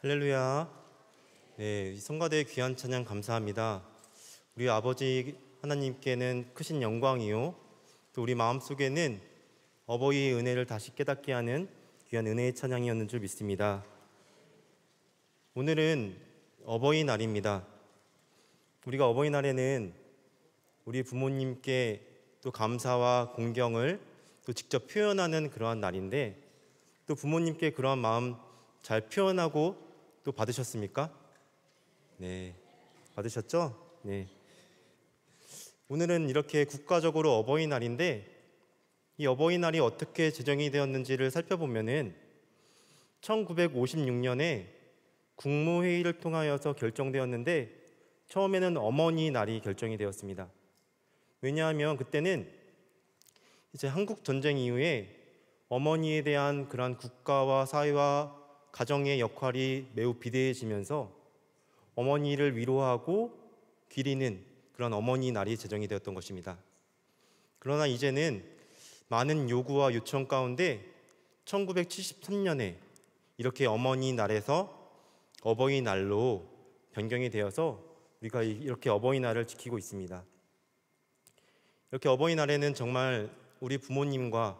할렐루야. 네, 성가대의 귀한 찬양 감사합니다. 우리 아버지 하나님께는 크신 영광이요. 또 우리 마음속에는 어버이의 은혜를 다시 깨닫게 하는 귀한 은혜의 찬양이었는 줄 믿습니다. 오늘은 어버이날입니다. 우리가 어버이날에는 우리 부모님께 또 감사와 공경을 또 직접 표현하는 그러한 날인데 또 부모님께 그러한 마음 잘 표현하고 또 받으셨습니까? 네. 받으셨죠? 네. 오늘은 이렇게 국가적으로 어버이날인데 이 어버이날이 어떻게 제정이 되었는지를 살펴보면은 1956년에 국무회의를 통하여서 결정되었는데 처음에는 어머니 날이 결정이 되었습니다. 왜냐하면 그때는 이제 한국 전쟁 이후에 어머니에 대한 그러한 국가와 사회와 가정의 역할이 매우 비대해지면서 어머니를 위로하고 기리는 그런 어머니 날이 제정이 되었던 것입니다. 그러나 이제는 많은 요구와 요청 가운데 1973년에 이렇게 어머니 날에서 어버이날로 변경이 되어서 우리가 이렇게 어버이날을 지키고 있습니다. 이렇게 어버이날에는 정말 우리 부모님과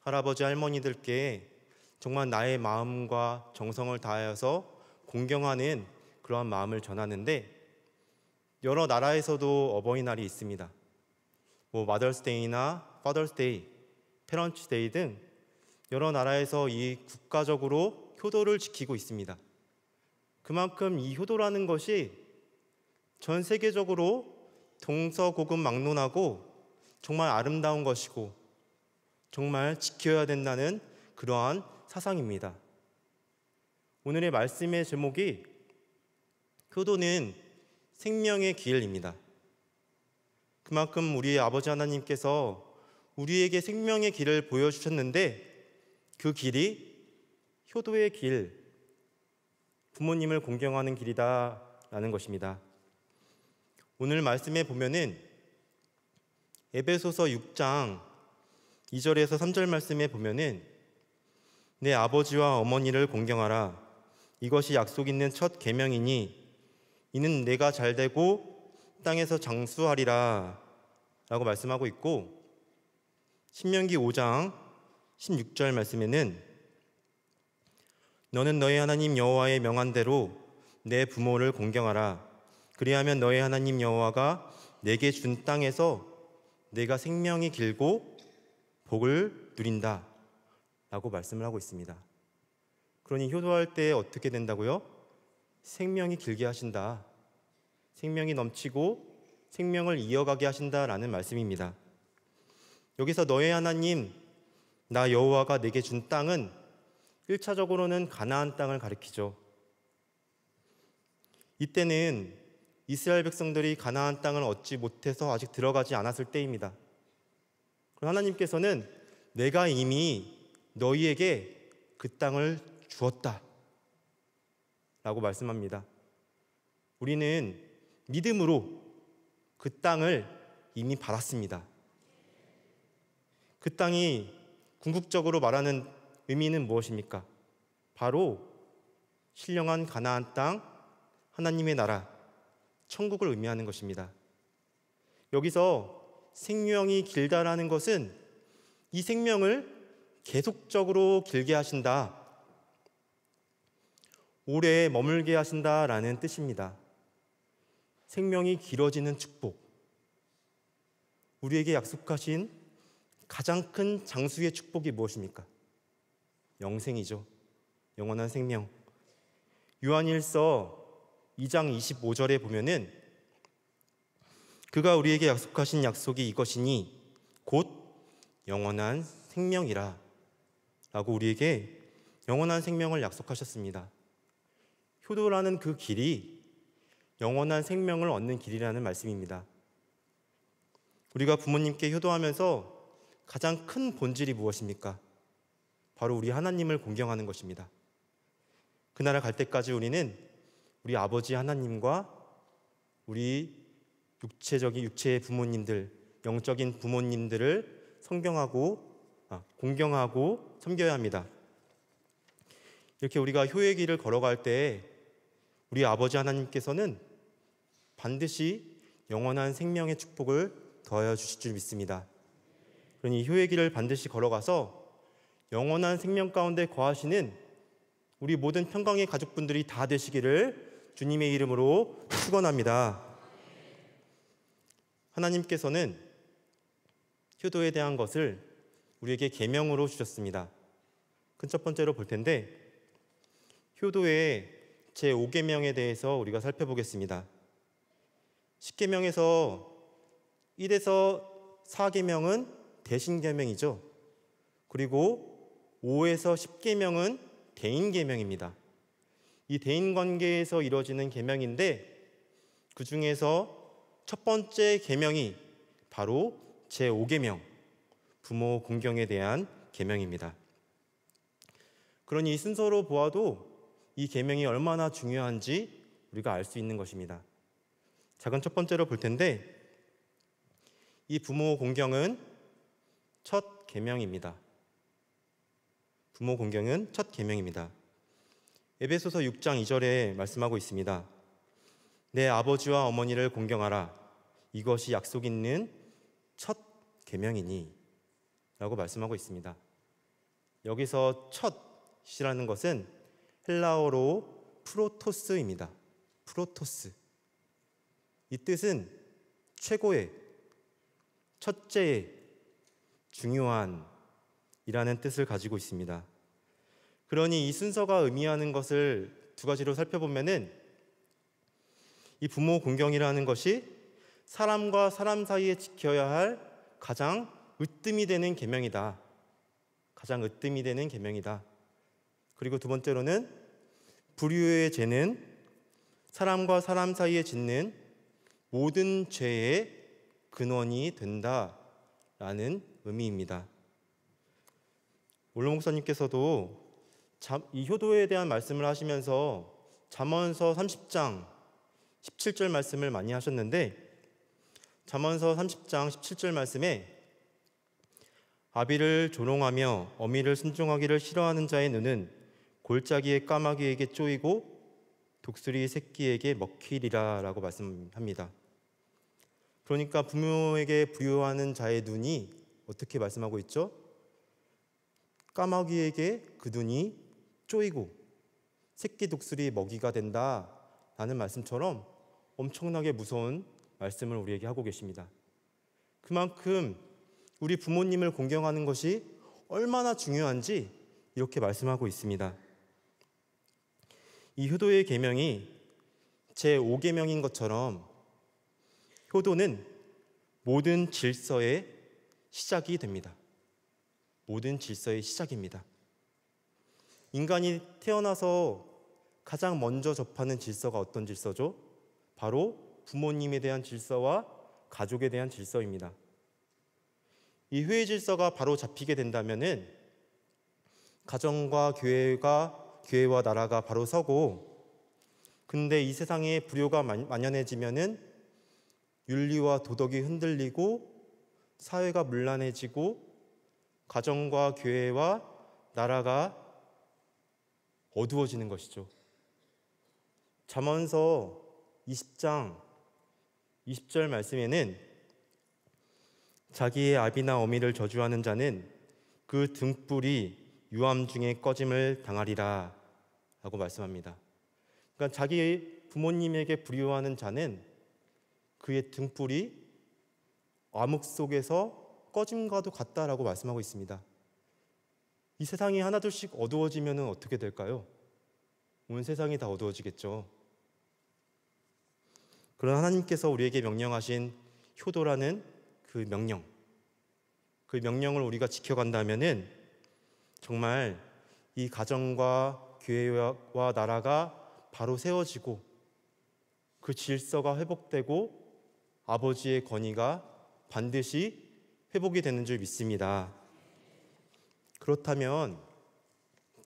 할아버지 할머니들께 정말 나의 마음과 정성을 다하여서 공경하는 그러한 마음을 전하는데 여러 나라에서도 어버이날이 있습니다. 뭐 마더스데이나 파더스데이, 페런치데이 등 여러 나라에서 이 국가적으로 효도를 지키고 있습니다. 그만큼 이 효도라는 것이 전 세계적으로 동서고금 막론하고 정말 아름다운 것이고 정말 지켜야 된다는 그러한 사상입니다. 오늘의 말씀의 제목이 효도는 생명의 길입니다. 그만큼 우리 아버지 하나님께서 우리에게 생명의 길을 보여주셨는데 그 길이 효도의 길, 부모님을 공경하는 길이다라는 것입니다. 오늘 말씀에 보면은 에베소서 6장 2절에서 3절 말씀에 보면은 내 아버지와 어머니를 공경하라. 이것이 약속 있는 첫 계명이니 이는 내가 잘 되고 땅에서 장수하리라. 라고 말씀하고 있고 신명기 5장 16절 말씀에는 너는 너의 하나님 여호와의 명한대로 내 부모를 공경하라. 그리하면 너의 하나님 여호와가 내게 준 땅에서 내가 생명이 길고 복을 누린다. 라고 말씀을 하고 있습니다. 그러니 효도할 때 어떻게 된다고요? 생명이 길게 하신다. 생명이 넘치고 생명을 이어가게 하신다라는 말씀입니다. 여기서 너의 하나님 나 여호와가 내게 준 땅은 1차적으로는 가나안 땅을 가리키죠. 이때는 이스라엘 백성들이 가나안 땅을 얻지 못해서 아직 들어가지 않았을 때입니다. 그럼 하나님께서는 내가 이미 너희에게 그 땅을 주었다. 라고 말씀합니다. 우리는 믿음으로 그 땅을 이미 받았습니다. 그 땅이 궁극적으로 말하는 의미는 무엇입니까? 바로 신령한 가나안 땅, 하나님의 나라, 천국을 의미하는 것입니다. 여기서 생명이 길다라는 것은 이 생명을 계속적으로 길게 하신다. 오래 머물게 하신다라는 뜻입니다. 생명이 길어지는 축복. 우리에게 약속하신 가장 큰 장수의 축복이 무엇입니까? 영생이죠. 영원한 생명. 요한일서 2장 25절에 보면은 그가 우리에게 약속하신 약속이 이것이니 곧 영원한 생명이라 라고 우리에게 영원한 생명을 약속하셨습니다. 효도라는 그 길이 영원한 생명을 얻는 길이라는 말씀입니다. 우리가 부모님께 효도하면서 가장 큰 본질이 무엇입니까? 바로 우리 하나님을 공경하는 것입니다. 그 나라 갈 때까지 우리는 우리 아버지 하나님과 우리 육체적인 육체의 부모님들, 영적인 부모님들을 성경하고 아, 공경하고 섬겨야 합니다. 이렇게 우리가 효의 길을 걸어갈 때 우리 아버지 하나님께서는 반드시 영원한 생명의 축복을 더하여 주실 줄 믿습니다. 그러니 효의 길을 반드시 걸어가서 영원한 생명 가운데 거하시는 우리 모든 평강의 가족분들이 다 되시기를 주님의 이름으로 축원합니다. 하나님께서는 효도에 대한 것을 우리에게 계명으로 주셨습니다. 큰첫 번째로 볼 텐데 효도의 제 5계명에 대해서 우리가 살펴보겠습니다. 10계명에서 1에서 4계명은 대신 계명이죠. 그리고 5에서 10계명은 대인 계명입니다. 이 대인 관계에서 이루어지는 계명인데 그 중에서 첫 번째 계명이 바로 제5계명 부모 공경에 대한 계명입니다. 그러니 순서로 보아도 이 계명이 얼마나 중요한지 우리가 알 수 있는 것입니다. 작은 첫 번째로 볼 텐데 이 부모 공경은 첫 계명입니다. 부모 공경은 첫 계명입니다. 에베소서 6장 2절에 말씀하고 있습니다. 내 아버지와 어머니를 공경하라. 이것이 약속 있는 첫 계명이니 라고 말씀하고 있습니다. 여기서 첫이라는 것은 헬라어로 프로토스입니다. 프로토스. 이 뜻은 최고의, 첫째의, 중요한 이라는 뜻을 가지고 있습니다. 그러니 이 순서가 의미하는 것을 두 가지로 살펴보면은 이 부모 공경이라는 것이 사람과 사람 사이에 지켜야 할 가장 으뜸이 되는 계명이다. 가장 으뜸이 되는 계명이다. 그리고 두 번째로는 불유의 죄는 사람과 사람 사이에 짓는 모든 죄의 근원이 된다라는 의미입니다. 올로 목사님께서도 이 효도에 대한 말씀을 하시면서 잠언서 30장 17절 말씀을 많이 하셨는데 잠언서 30장 17절 말씀에 아비를 조롱하며 어미를 순종하기를 싫어하는 자의 눈은 골짜기의 까마귀에게 쪼이고 독수리 새끼에게 먹히리라 라고 말씀합니다. 그러니까 부모에게 부여하는 자의 눈이 어떻게 말씀하고 있죠? 까마귀에게 그 눈이 쪼이고 새끼 독수리 먹이가 된다 라는 말씀처럼 엄청나게 무서운 말씀을 우리에게 하고 계십니다. 그만큼 우리 부모님을 공경하는 것이 얼마나 중요한지 이렇게 말씀하고 있습니다. 이 효도의 계명이 제 5계명인 것처럼 효도는 모든 질서의 시작이 됩니다. 모든 질서의 시작입니다. 인간이 태어나서 가장 먼저 접하는 질서가 어떤 질서죠? 바로 부모님에 대한 질서와 가족에 대한 질서입니다. 이 회의 질서가 바로 잡히게 된다면은 가정과 교회가 교회와 나라가 바로 서고 근데 이 세상에 불효가 만연해지면은 윤리와 도덕이 흔들리고 사회가 문란해지고 가정과 교회와 나라가 어두워지는 것이죠. 잠언서 20장 20절 말씀에는 자기의 아비나 어미를 저주하는 자는 그 등불이 유암 중에 꺼짐을 당하리라 라고 말씀합니다. 그러니까 자기 부모님에게 불효하는 자는 그의 등불이 암흑 속에서 꺼짐과도 같다라고 말씀하고 있습니다. 이 세상이 하나둘씩 어두워지면 어떻게 될까요? 온 세상이 다 어두워지겠죠. 그런 하나님께서 우리에게 명령하신 효도라는 그 명령, 그 명령을 우리가 지켜간다면은 정말 이 가정과 교회와 나라가 바로 세워지고 그 질서가 회복되고 아버지의 권위가 반드시 회복이 되는 줄 믿습니다. 그렇다면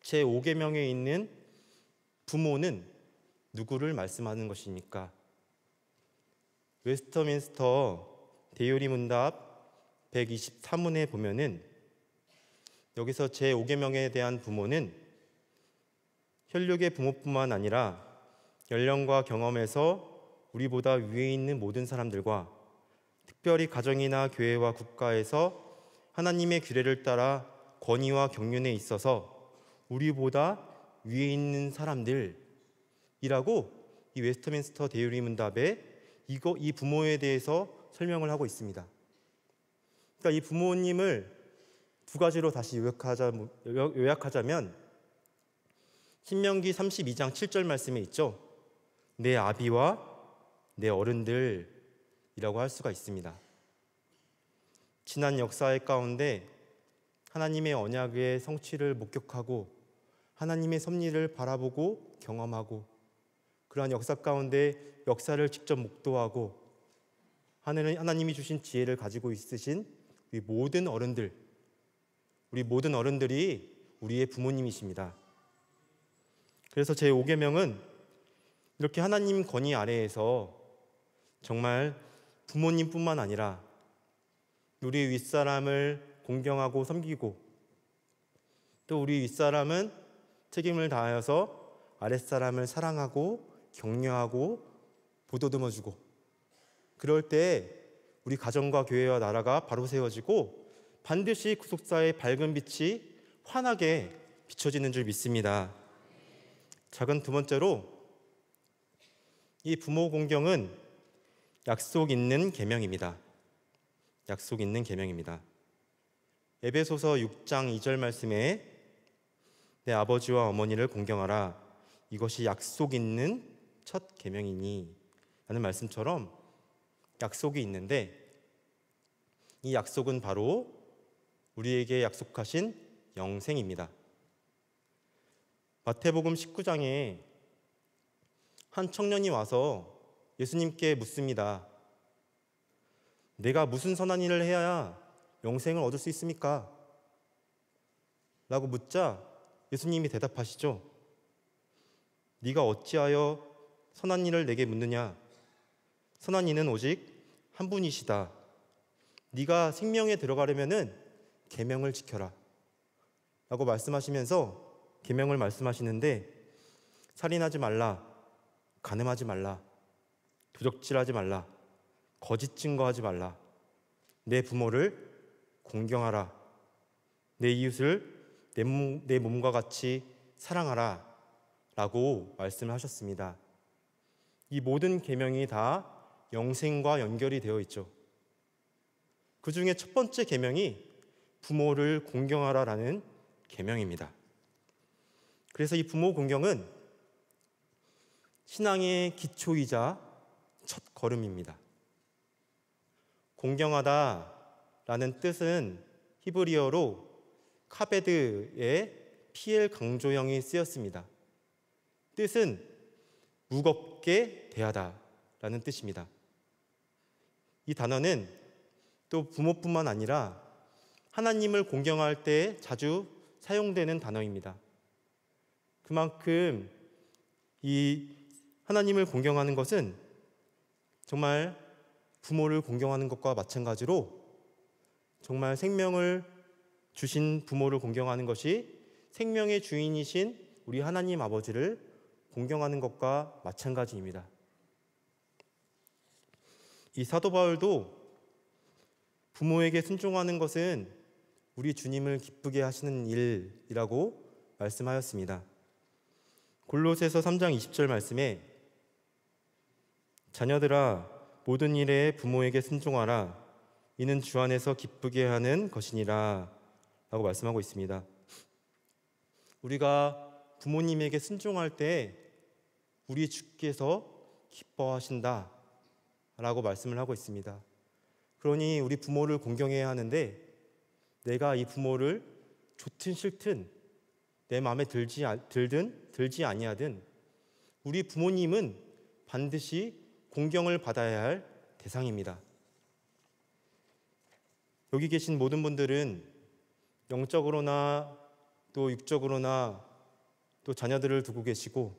제 5계명에 있는 부모는 누구를 말씀하는 것입니까? 웨스터민스터 대요리 문답 123문에 보면은 여기서 제5계명에 대한 부모는 혈육의 부모뿐만 아니라 연령과 경험에서 우리보다 위에 있는 모든 사람들과 특별히 가정이나 교회와 국가에서 하나님의 규례를 따라 권위와 경륜에 있어서 우리보다 위에 있는 사람들이라고 이웨스터민스터 대유리 문답에 이거 이 부모에 대해서 설명을 하고 있습니다. 그러니까 이 부모님을 두 가지로 다시 요약하자, 요약하자면 신명기 32장 7절 말씀에 있죠. 내 아비와 내 어른들이라고 할 수가 있습니다. 지난 역사의 가운데 하나님의 언약의 성취를 목격하고 하나님의 섭리를 바라보고 경험하고 그러한 역사 가운데 역사를 직접 목도하고 하늘은 하나님이 주신 지혜를 가지고 있으신 우리 모든 어른들, 우리 모든 어른들이 우리의 부모님이십니다. 그래서 제 5계명은 이렇게 하나님 권위 아래에서 정말 부모님뿐만 아니라 우리 윗사람을 공경하고 섬기고 또 우리 윗사람은 책임을 다하여서 아랫사람을 사랑하고 격려하고 보도듬어주고 그럴 때 우리 가정과 교회와 나라가 바로 세워지고 반드시 구속사의 밝은 빛이 환하게 비춰지는 줄 믿습니다. 작은 두 번째로 이 부모 공경은 약속 있는 계명입니다. 약속 있는 계명입니다. 에베소서 6장 2절 말씀에 내 아버지와 어머니를 공경하라 이것이 약속 있는 첫 계명이니 라는 말씀처럼 약속이 있는데 이 약속은 바로 우리에게 약속하신 영생입니다. 마태복음 19장에 한 청년이 와서 예수님께 묻습니다. 내가 무슨 선한 일을 해야 영생을 얻을 수 있습니까? 라고 묻자 예수님이 대답하시죠. 네가 어찌하여 선한 일을 내게 묻느냐? 선한 이는 오직 한 분이시다. 네가 생명에 들어가려면은 계명을 지켜라. 라고 말씀하시면서 계명을 말씀하시는데 살인하지 말라. 가늠하지 말라. 도적질하지 말라. 거짓 증거하지 말라. 내 부모를 공경하라. 내 이웃을 내, 몸, 내 몸과 같이 사랑하라. 라고 말씀을 하셨습니다. 이 모든 계명이 다 영생과 연결이 되어 있죠. 그 중에 첫 번째 계명이 부모를 공경하라라는 계명입니다. 그래서 이 부모 공경은 신앙의 기초이자 첫 걸음입니다. 공경하다라는 뜻은 히브리어로 카베드의 피엘 강조형이 쓰였습니다. 뜻은 무겁게 대하다라는 뜻입니다. 이 단어는 또 부모뿐만 아니라 하나님을 공경할 때 자주 사용되는 단어입니다. 그만큼 이 하나님을 공경하는 것은 정말 부모를 공경하는 것과 마찬가지로 정말 생명을 주신 부모를 공경하는 것이 생명의 주인이신 우리 하나님 아버지를 공경하는 것과 마찬가지입니다. 이 사도 바울도 부모에게 순종하는 것은 우리 주님을 기쁘게 하시는 일이라고 말씀하였습니다. 골로새서 3장 20절 말씀에 자녀들아 모든 일에 부모에게 순종하라 이는 주 안에서 기쁘게 하는 것이니라라고 말씀하고 있습니다. 우리가 부모님에게 순종할 때 우리 주께서 기뻐하신다 라고 말씀을 하고 있습니다. 그러니 우리 부모를 공경해야 하는데 내가 이 부모를 좋든 싫든 내 마음에 들지 아, 들든 들지 아니하든 우리 부모님은 반드시 공경을 받아야 할 대상입니다. 여기 계신 모든 분들은 영적으로나 또 육적으로나 또 자녀들을 두고 계시고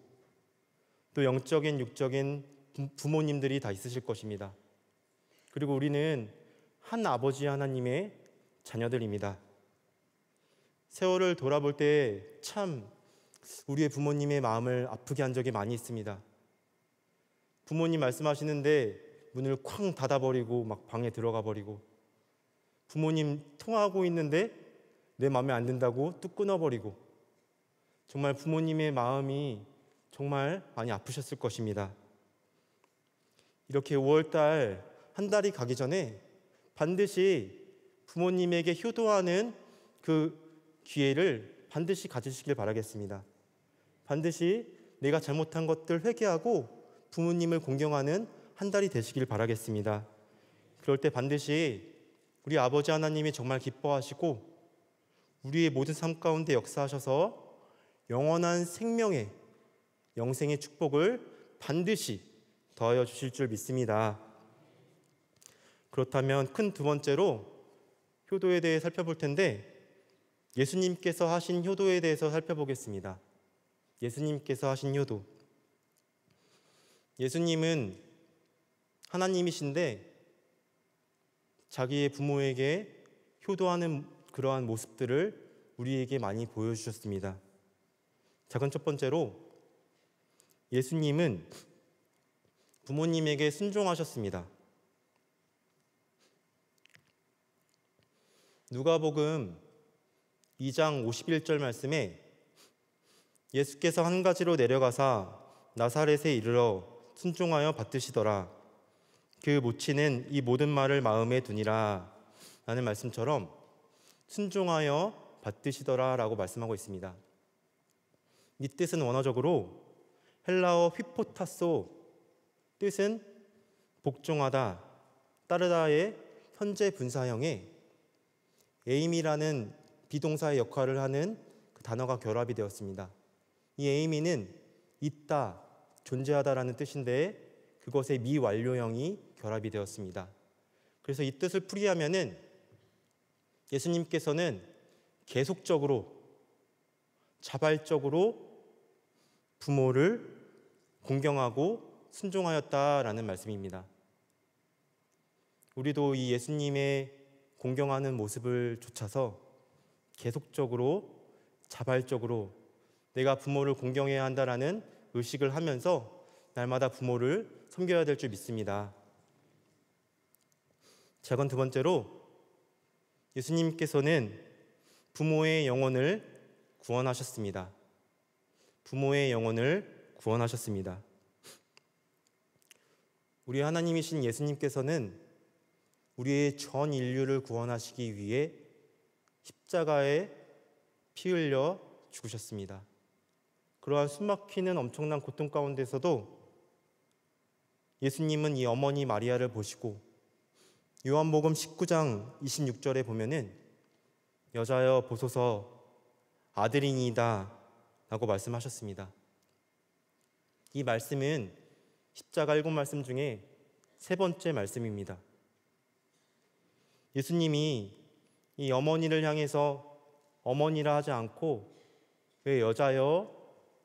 또 영적인 육적인 부모님들이 다 있으실 것입니다. 그리고 우리는 한 아버지 하나님의 자녀들입니다. 세월을 돌아볼 때 참 우리의 부모님의 마음을 아프게 한 적이 많이 있습니다. 부모님 말씀하시는데 문을 쾅 닫아버리고 막 방에 들어가 버리고 부모님 통화하고 있는데 내 마음에 안 든다고 뚝 끊어버리고 정말 부모님의 마음이 정말 많이 아프셨을 것입니다. 이렇게 5월달 한 달이 가기 전에 반드시 부모님에게 효도하는 그 기회를 반드시 가지시길 바라겠습니다. 반드시 내가 잘못한 것들 회개하고 부모님을 공경하는 한 달이 되시길 바라겠습니다. 그럴 때 반드시 우리 아버지 하나님이 정말 기뻐하시고 우리의 모든 삶 가운데 역사하셔서 영원한 생명의 영생의 축복을 반드시 더하여 주실 줄 믿습니다. 그렇다면 큰 두 번째로 효도에 대해 살펴볼 텐데 예수님께서 하신 효도에 대해서 살펴보겠습니다. 예수님께서 하신 효도. 예수님은 하나님이신데 자기의 부모에게 효도하는 그러한 모습들을 우리에게 많이 보여주셨습니다. 작은 첫 번째로 예수님은 부모님에게 순종하셨습니다. 누가복음 2장 51절 말씀에 예수께서 한 가지로 내려가사 나사렛에 이르러 순종하여 받으시더라. 그 모친은 이 모든 말을 마음에 두니라. 라는 말씀처럼 순종하여 받으시더라 라고 말씀하고 있습니다. 이 뜻은 원어적으로 헬라어 휘포타소 뜻은 복종하다, 따르다의 현재 분사형에 에 i m 이라는 비동사의 역할을 하는 그 단어가 결합이 되었습니다. 이에 i m 이는 있다, 존재하다라는 뜻인데 그것의 미완료형이 결합이 되었습니다. 그래서 이 뜻을 풀이하면은 예수님께서는 계속적으로 자발적으로 부모를 공경하고 순종하였다라는 말씀입니다. 우리도 이 예수님의 공경하는 모습을 쫓아서 계속적으로 자발적으로 내가 부모를 공경해야 한다라는 의식을 하면서 날마다 부모를 섬겨야 될 줄 믿습니다. 작은 두 번째로 예수님께서는 부모의 영혼을 구원하셨습니다. 부모의 영혼을 구원하셨습니다. 우리 하나님이신 예수님께서는 우리의 전 인류를 구원하시기 위해 십자가에 피 흘려 죽으셨습니다. 그러한 숨막히는 엄청난 고통 가운데서도 예수님은 이 어머니 마리아를 보시고 요한복음 19장 26절에 보면은 여자여 보소서 아들이니다 라고 말씀하셨습니다. 이 말씀은 십자가 일곱 말씀 중에 세 번째 말씀입니다. 예수님이 이 어머니를 향해서 어머니라 하지 않고 왜 여자여?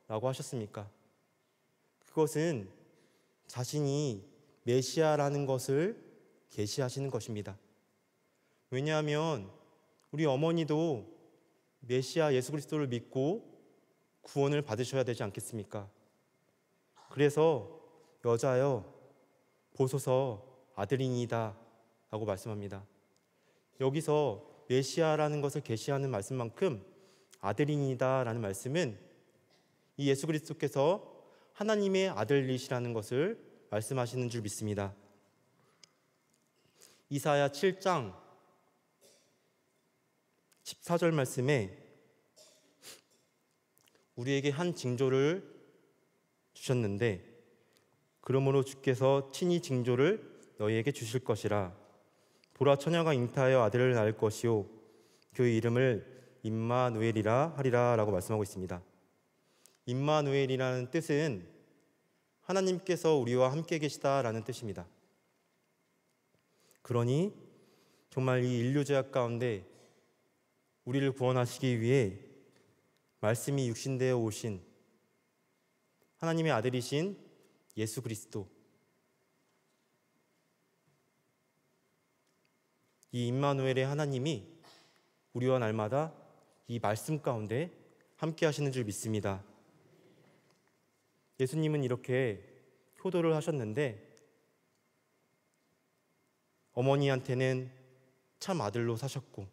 라고 하셨습니까? 그것은 자신이 메시아라는 것을 계시하시는 것입니다. 왜냐하면 우리 어머니도 메시아 예수 그리스도를 믿고 구원을 받으셔야 되지 않겠습니까? 그래서 여자여 보소서 아들이니이다 라고 말씀합니다. 여기서 메시아라는 것을 계시하는 말씀만큼 아들이니이다라는 말씀은 이 예수 그리스도께서 하나님의 아들이시라는 것을 말씀하시는 줄 믿습니다. 이사야 7장 14절 말씀에 우리에게 한 징조를 주셨는데 그러므로 주께서 친히 징조를 너희에게 주실 것이라. 보라 처녀가 잉타하여 아들을 낳을 것이요 그 이름을 임마누엘이라 하리라라고 말씀하고 있습니다. 임마누엘이라는 뜻은 하나님께서 우리와 함께 계시다라는 뜻입니다. 그러니 정말 이 인류 제약 가운데 우리를 구원하시기 위해 말씀이 육신되어 오신 하나님의 아들이신 예수 그리스도. 이 임마누엘의 하나님이 우리와 날마다 이 말씀 가운데 함께 하시는 줄 믿습니다. 예수님은 이렇게 효도를 하셨는데 어머니한테는 참 아들로 사셨고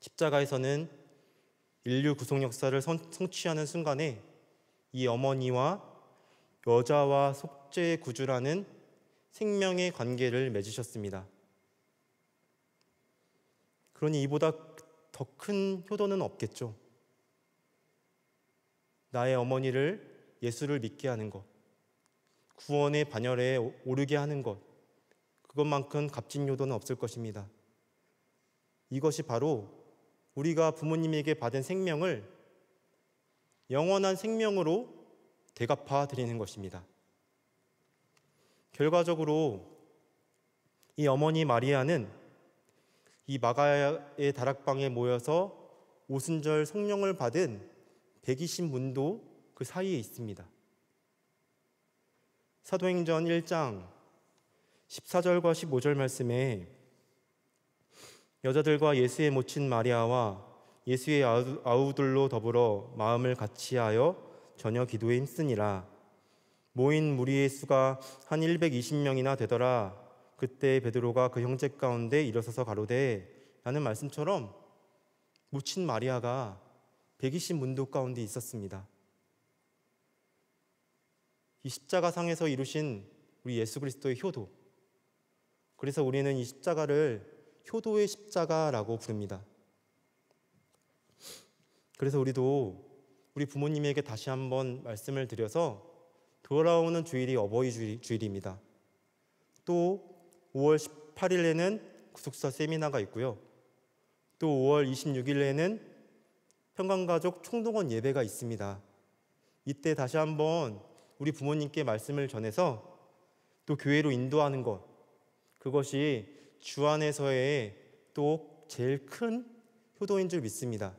십자가에서는 인류 구속 역사를 성취하는 순간에 이 어머니와 여자와 속죄의 구주라는 생명의 관계를 맺으셨습니다. 그러니 이보다 더 큰 효도는 없겠죠. 나의 어머니를 예수를 믿게 하는 것, 구원의 반열에 오르게 하는 것, 그것만큼 값진 효도는 없을 것입니다. 이것이 바로 우리가 부모님에게 받은 생명을 영원한 생명으로 대갚아 드리는 것입니다. 결과적으로 이 어머니 마리아는 이 마가의 다락방에 모여서 오순절 성령을 받은 120문도 그 사이에 있습니다. 사도행전 1장 14절과 15절 말씀에 여자들과 예수의 모친 마리아와 예수의 아우들로 더불어 마음을 같이하여 전혀 기도에 힘쓰니라. 모인 무리의 수가 한 120명이나 되더라. 그때 베드로가 그 형제 가운데 일어서서 가로되 라는 말씀처럼 묻힌 마리아가 120 문도 가운데 있었습니다. 이 십자가상에서 이루신 우리 예수 그리스도의 효도. 그래서 우리는 이 십자가를 효도의 십자가라고 부릅니다. 그래서 우리도 우리 부모님에게 다시 한번 말씀을 드려서 돌아오는 주일이 어버이 주일입니다. 또 5월 18일에는 구속사 세미나가 있고요. 또 5월 26일에는 평강가족 총동원 예배가 있습니다. 이때 다시 한번 우리 부모님께 말씀을 전해서 또 교회로 인도하는 것 그것이 주 안에서의 또 제일 큰 효도인 줄 믿습니다.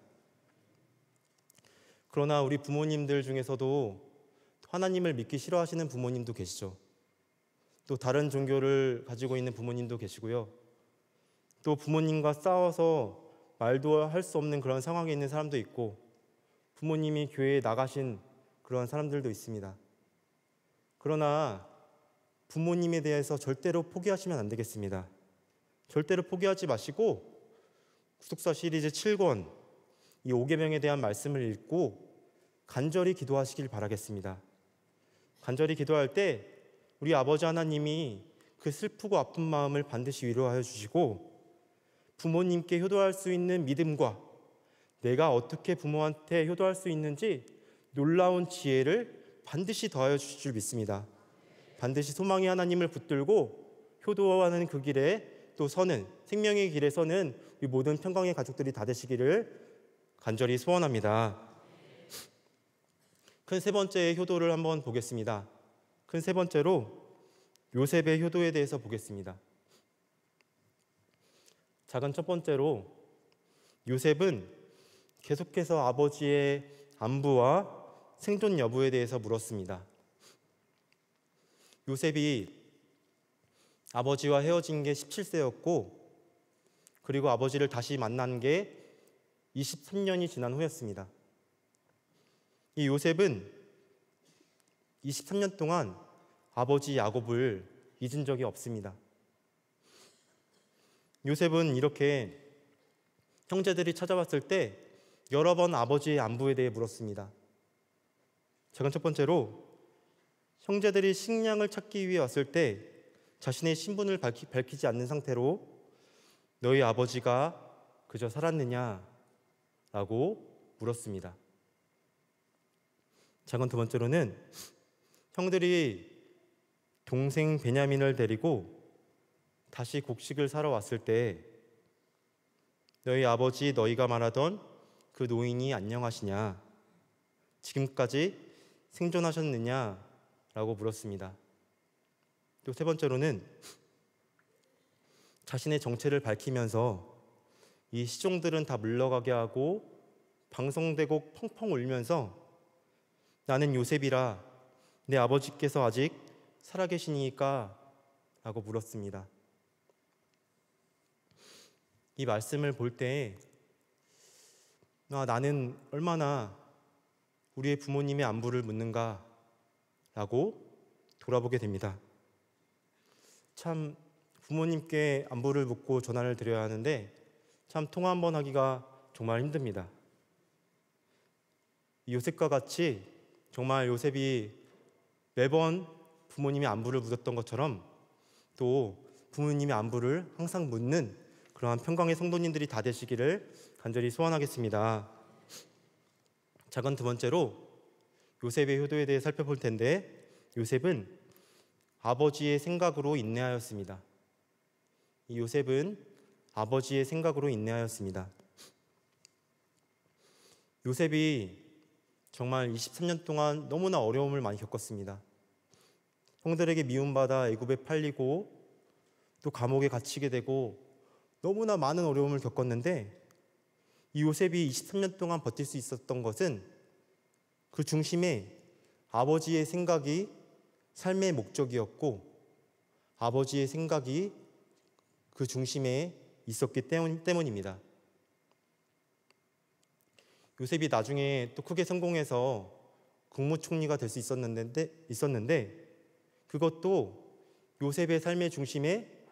그러나 우리 부모님들 중에서도 하나님을 믿기 싫어하시는 부모님도 계시죠. 또 다른 종교를 가지고 있는 부모님도 계시고요. 또 부모님과 싸워서 말도 할 수 없는 그런 상황에 있는 사람도 있고 부모님이 교회에 나가신 그런 사람들도 있습니다. 그러나 부모님에 대해서 절대로 포기하시면 안 되겠습니다. 절대로 포기하지 마시고 구속사 시리즈 7권 이5개명에 대한 말씀을 읽고 간절히 기도하시길 바라겠습니다. 간절히 기도할 때 우리 아버지 하나님이 그 슬프고 아픈 마음을 반드시 위로하여 주시고 부모님께 효도할 수 있는 믿음과 내가 어떻게 부모한테 효도할 수 있는지 놀라운 지혜를 반드시 더하여 주실 줄 믿습니다. 반드시 소망의 하나님을 붙들고 효도하는 그 길에 또 서는 생명의 길에 서는 우리 모든 평강의 가족들이 다 되시기를 간절히 소원합니다. 큰세 번째의 효도를 한번 보겠습니다. 큰 세 번째로 요셉의 효도에 대해서 보겠습니다. 작은 첫 번째로 요셉은 계속해서 아버지의 안부와 생존 여부에 대해서 물었습니다. 요셉이 아버지와 헤어진 게 17세였고 그리고 아버지를 다시 만난 게 23년이 지난 후였습니다. 이 요셉은 23년 동안 아버지 야곱을 잊은 적이 없습니다. 요셉은 이렇게 형제들이 찾아왔을 때 여러 번 아버지의 안부에 대해 물었습니다. 작은 첫 번째로 형제들이 식량을 찾기 위해 왔을 때 자신의 신분을 밝히, 지 않는 상태로 너희 아버지가 그저 살았느냐? 라고 물었습니다. 작은 두 번째로는 형들이 동생 베냐민을 데리고 다시 곡식을 사러 왔을 때 너희 아버지 너희가 말하던 그 노인이 안녕하시냐 지금까지 생존하셨느냐 라고 물었습니다. 또 세 번째로는 자신의 정체를 밝히면서 이 시종들은 다 물러가게 하고 방송되고 펑펑 울면서 나는 요셉이라 내 아버지께서 아직 살아계시니까 라고 물었습니다. 이 말씀을 볼 때, 아, 나는 얼마나 우리의 부모님의 안부를 묻는가 라고 돌아보게 됩니다. 참, 부모님께 안부를 묻고 전화를 드려야 하는데, 참 통화 한 번 하기가 정말 힘듭니다. 요셉과 같이 정말 요셉이 매번 부모님이 안부를 묻었던 것처럼 또 부모님이 안부를 항상 묻는 그러한 평강의 성도님들이 다 되시기를 간절히 소원하겠습니다. 작은 두 번째로 요셉의 효도에 대해 살펴볼 텐데 요셉은 아버지의 생각으로 인내하였습니다. 이 요셉은 아버지의 생각으로 인내하였습니다. 요셉이 정말 23년 동안 너무나 어려움을 많이 겪었습니다. 형들에게 미움받아 애굽에 팔리고 또 감옥에 갇히게 되고 너무나 많은 어려움을 겪었는데 이 요셉이 23년 동안 버틸 수 있었던 것은 그 중심에 아버지의 생각이 삶의 목적이었고 아버지의 생각이 그 중심에 있었기 때문입니다. 요셉이 나중에 또 크게 성공해서 국무총리가 될 수 있었는데, 있었는데 그것도 요셉의 삶의 중심에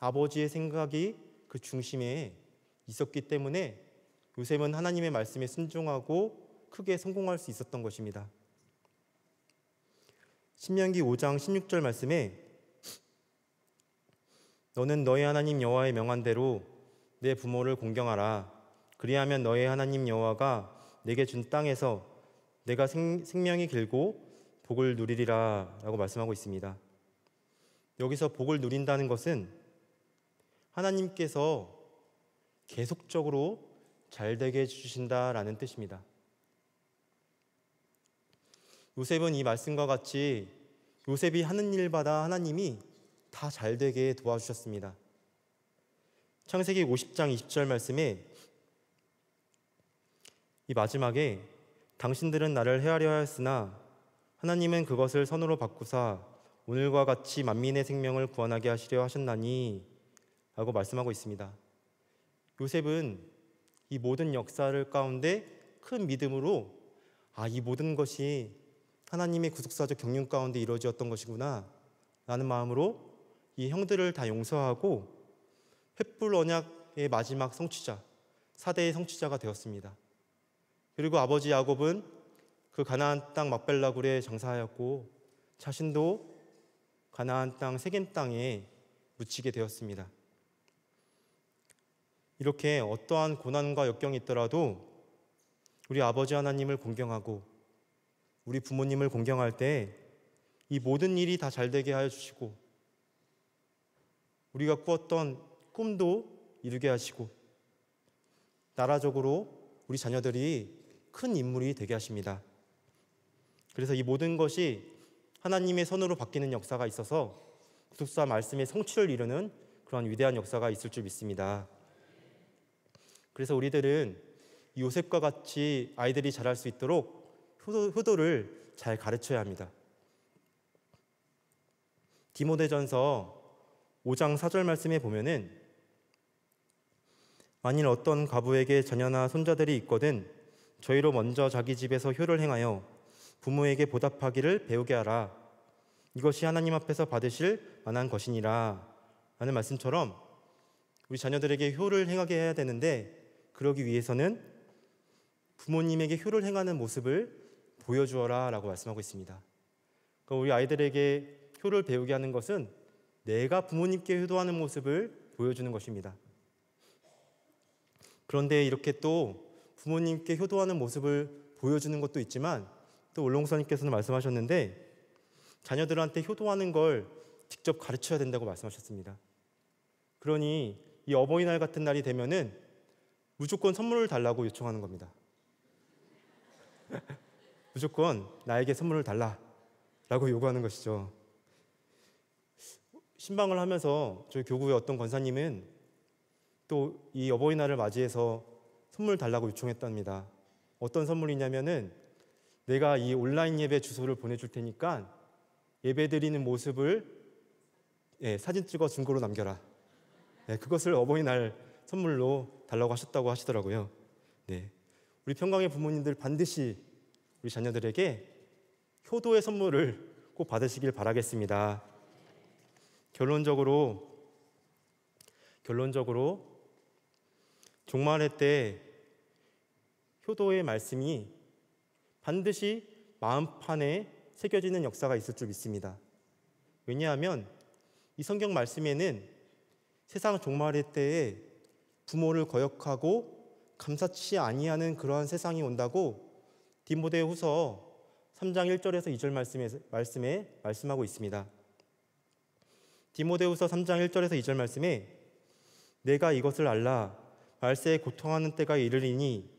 아버지의 생각이 그 중심에 있었기 때문에 요셉은 하나님의 말씀에 순종하고 크게 성공할 수 있었던 것입니다. 신명기 5장 16절 말씀에 너는 너희 하나님 여호와의 명한 대로 내 부모를 공경하라 그리하면 너의 하나님 여호와가 내게 준 땅에서 내가 생, 생명이 길고 복을 누리리라라고 말씀하고 있습니다. 여기서 복을 누린다는 것은 하나님께서 계속적으로 잘 되게 해 주신다라는 뜻입니다. 요셉은 이 말씀과 같이 요셉이 하는 일마다 하나님이 다잘 되게 도와주셨습니다. 창세기 50장 20절 말씀에 이 마지막에 당신들은 나를 헤아려 하였으나 하나님은 그것을 선으로 바꾸사 오늘과 같이 만민의 생명을 구원하게 하시려 하셨나니 라고 말씀하고 있습니다. 요셉은 이 모든 역사를 가운데 큰 믿음으로 아, 이 모든 것이 하나님의 구속사적 경륜 가운데 이루어졌던 것이구나 라는 마음으로 이 형들을 다 용서하고 횃불 언약의 마지막 성취자, 사대의 성취자가 되었습니다. 그리고 아버지 야곱은 그 가나안 땅 막벨라굴에 장사하였고 자신도 가나안 땅 세겜 땅에 묻히게 되었습니다. 이렇게 어떠한 고난과 역경이 있더라도 우리 아버지 하나님을 공경하고 우리 부모님을 공경할 때 이 모든 일이 다잘 되게 하여 주시고 우리가 꾸었던 꿈도 이루게 하시고 나라적으로 우리 자녀들이 큰 인물이 되게 하십니다. 그래서 이 모든 것이 하나님의 선으로 바뀌는 역사가 있어서 구속사 말씀의 성취를 이루는 그런 위대한 역사가 있을 줄 믿습니다. 그래서 우리들은 요셉과 같이 아이들이 자랄 수 있도록 효도, 를잘 가르쳐야 합니다. 디모데전서 5장 4절 말씀에 보면은 만일 어떤 가부에게 자녀나 손자들이 있거든 저희로 먼저 자기 집에서 효를 행하여 부모에게 보답하기를 배우게 하라. 이것이 하나님 앞에서 받으실 만한 것이니라. 라는 말씀처럼 우리 자녀들에게 효를 행하게 해야 되는데 그러기 위해서는 부모님에게 효를 행하는 모습을 보여주어라 라고 말씀하고 있습니다. 그러니까 우리 아이들에게 효를 배우게 하는 것은 내가 부모님께 효도하는 모습을 보여주는 것입니다. 그런데 이렇게 또 부모님께 효도하는 모습을 보여주는 것도 있지만 또 올롱서님께서는 말씀하셨는데 자녀들한테 효도하는 걸 직접 가르쳐야 된다고 말씀하셨습니다. 그러니 이 어버이날 같은 날이 되면은 무조건 선물을 달라고 요청하는 겁니다. 무조건 나에게 선물을 달라라고 요구하는 것이죠. 신방을 하면서 저희 교구의 어떤 권사님은 또 이 어버이날을 맞이해서 선물 달라고 요청했답니다. 어떤 선물이냐면은 내가 이 온라인 예배 주소를 보내줄 테니까 예배 드리는 모습을 예, 사진 찍어 증거로 남겨라. 예, 그것을 어버이날 선물로 달라고 하셨다고 하시더라고요. 네. 우리 평강의 부모님들 반드시 우리 자녀들에게 효도의 선물을 꼭 받으시길 바라겠습니다. 결론적으로 결론적으로 종말회 때 효도의 말씀이 반드시 마음판에 새겨지는 역사가 있을 줄 믿습니다. 왜냐하면 이 성경 말씀에는 세상 종말의 때에 부모를 거역하고 감사치 아니하는 그러한 세상이 온다고 디모데 후서 3장 1절에서 2절 말씀에, 말씀에 말씀하고 있습니다. 디모데 후서 3장 1절에서 2절 말씀에 내가 이것을 알라 말세에 고통하는 때가 이르리니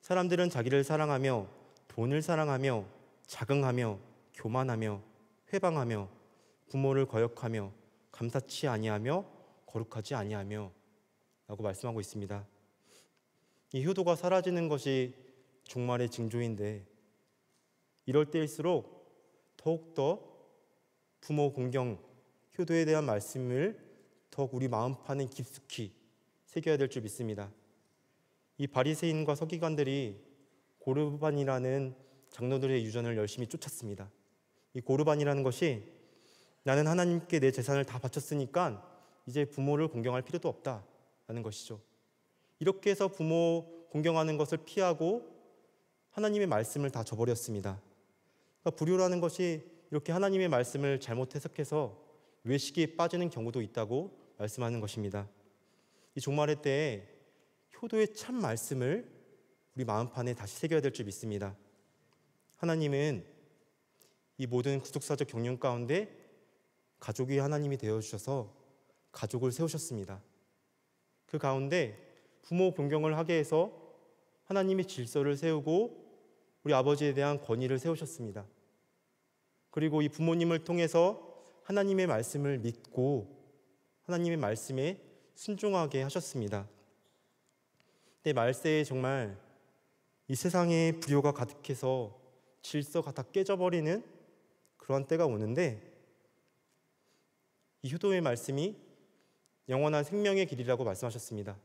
사람들은 자기를 사랑하며 돈을 사랑하며 자긍하며 교만하며 회방하며 부모를 거역하며 감사치 아니하며 거룩하지 아니하며 라고 말씀하고 있습니다. 이 효도가 사라지는 것이 종말의 징조인데 이럴 때일수록 더욱더 부모 공경, 효도에 대한 말씀을 더욱 우리 마음판에 깊숙이 새겨야 될 줄 믿습니다. 이 바리새인과 서기관들이 고르반이라는 장로들의 유전을 열심히 쫓았습니다. 이 고르반이라는 것이 나는 하나님께 내 재산을 다 바쳤으니까 이제 부모를 공경할 필요도 없다라는 것이죠. 이렇게 해서 부모 공경하는 것을 피하고 하나님의 말씀을 다 저버렸습니다. 그러니까 불효라는 것이 이렇게 하나님의 말씀을 잘못 해석해서 외식에 빠지는 경우도 있다고 말씀하는 것입니다. 이 종말의 때에 효도의 참 말씀을 우리 마음판에 다시 새겨야 될 줄 믿습니다. 하나님은 이 모든 구속사적 경륜 가운데 가족이 하나님이 되어주셔서 가족을 세우셨습니다. 그 가운데 부모 변경을 하게 해서 하나님의 질서를 세우고 우리 아버지에 대한 권위를 세우셨습니다. 그리고 이 부모님을 통해서 하나님의 말씀을 믿고 하나님의 말씀에 순종하게 하셨습니다. 이 말세에 정말 이 세상에 불효가 가득해서 질서가 다 깨져버리는 그러한 때가 오는데 이 효도의 말씀이 영원한 생명의 길이라고 말씀하셨습니다.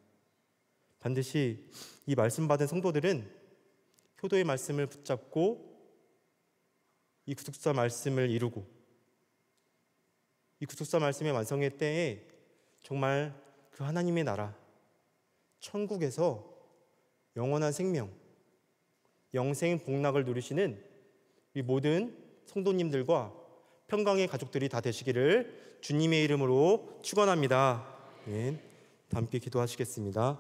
반드시 이 말씀 받은 성도들은 효도의 말씀을 붙잡고 이 구속사 말씀을 이루고 이 구속사 말씀의 완성의 때에 정말 그 하나님의 나라 천국에서 영원한 생명, 영생 복락을 누리시는 우 모든 성도님들과 평강의 가족들이 다 되시기를 주님의 이름으로 축원합니다. 예. 담비 기도하시겠습니다.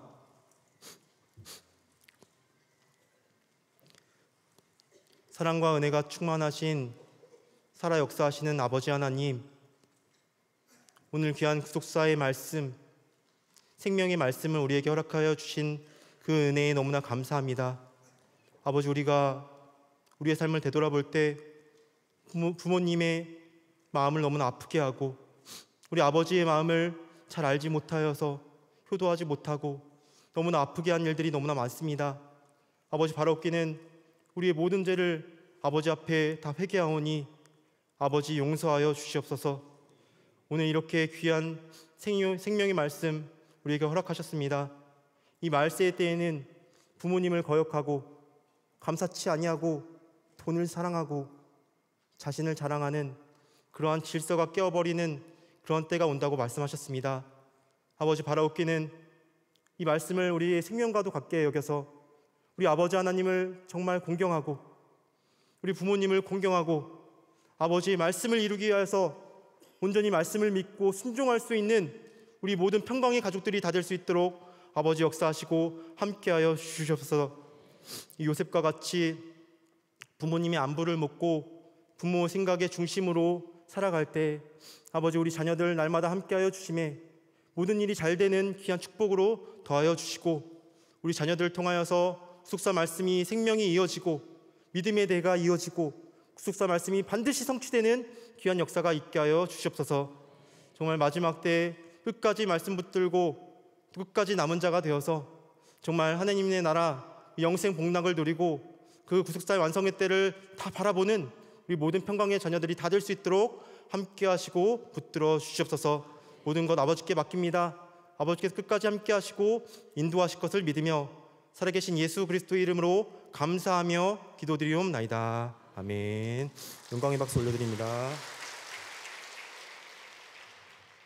사랑과 은혜가 충만하신 살아 역사하시는 아버지 하나님, 오늘 귀한 구속사의 말씀, 생명의 말씀을 우리에게 허락하여 주신 그 은혜에 너무나 감사합니다. 아버지 우리가 우리의 삶을 되돌아볼 때 부모, 님의 마음을 너무나 아프게 하고 우리 아버지의 마음을 잘 알지 못하여서 효도하지 못하고 너무나 아프게 한 일들이 너무나 많습니다. 아버지 바로기는 우리의 모든 죄를 아버지 앞에 다 회개하오니 아버지 용서하여 주시옵소서. 오늘 이렇게 귀한 생명의 말씀 우리에게 허락하셨습니다. 이 말세의 때에는 부모님을 거역하고 감사치 아니하고 돈을 사랑하고 자신을 자랑하는 그러한 질서가 깨어버리는 그런 때가 온다고 말씀하셨습니다. 아버지 바라옵기는 이 말씀을 우리의 생명과도 같게 여겨서 우리 아버지 하나님을 정말 공경하고 우리 부모님을 공경하고 아버지의 말씀을 이루기 위해서 온전히 말씀을 믿고 순종할 수 있는 우리 모든 평강의 가족들이 다 될 수 있도록 아버지 역사하시고 함께하여 주셔서 요셉과 같이 부모님의 안부를 묻고 부모 생각의 중심으로 살아갈 때 아버지 우리 자녀들 날마다 함께하여 주심에 모든 일이 잘 되는 귀한 축복으로 더하여 주시고 우리 자녀들 통하여서 숙사 말씀이 생명이 이어지고 믿음의 대가 이어지고 숙사 말씀이 반드시 성취되는 귀한 역사가 있게 하여 주시옵소서. 정말 마지막 때 끝까지 말씀 붙들고 끝까지 남은 자가 되어서 정말 하나님의 나라 영생 복락을 누리고 그 구속사의 완성의 때를 다 바라보는 우리 모든 평강의 자녀들이 다 될 수 있도록 함께 하시고 붙들어 주시옵소서 모든 것 아버지께 맡깁니다. 아버지께서 끝까지 함께 하시고 인도하실 것을 믿으며 살아계신 예수 그리스도의 이름으로 감사하며 기도드리옵나이다. 아멘. 영광의 박수 올려드립니다.